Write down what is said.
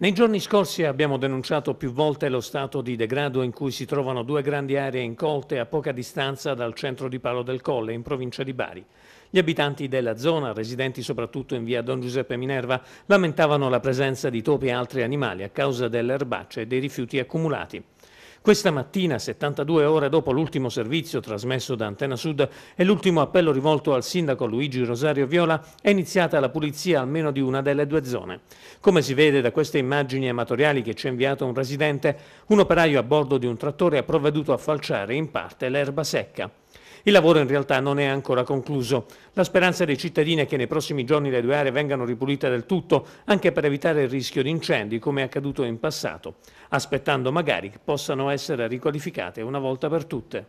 Nei giorni scorsi abbiamo denunciato più volte lo stato di degrado in cui si trovano due grandi aree incolte a poca distanza dal centro di Palo del Colle, in provincia di Bari. Gli abitanti della zona, residenti soprattutto in via Don Giuseppe Minerva, lamentavano la presenza di topi e altri animali a causa delle erbacce e dei rifiuti accumulati. Questa mattina, 72 ore dopo l'ultimo servizio trasmesso da Antena Sud e l'ultimo appello rivolto al sindaco Luigi Rosario Viola, è iniziata la pulizia almeno di una delle due zone. Come si vede da queste immagini amatoriali che ci ha inviato un residente, un operaio a bordo di un trattore ha provveduto a falciare in parte l'erba secca. Il lavoro in realtà non è ancora concluso. La speranza dei cittadini è che nei prossimi giorni le due aree vengano ripulite del tutto, anche per evitare il rischio di incendi, come è accaduto in passato, aspettando magari che possano essere riqualificate una volta per tutte.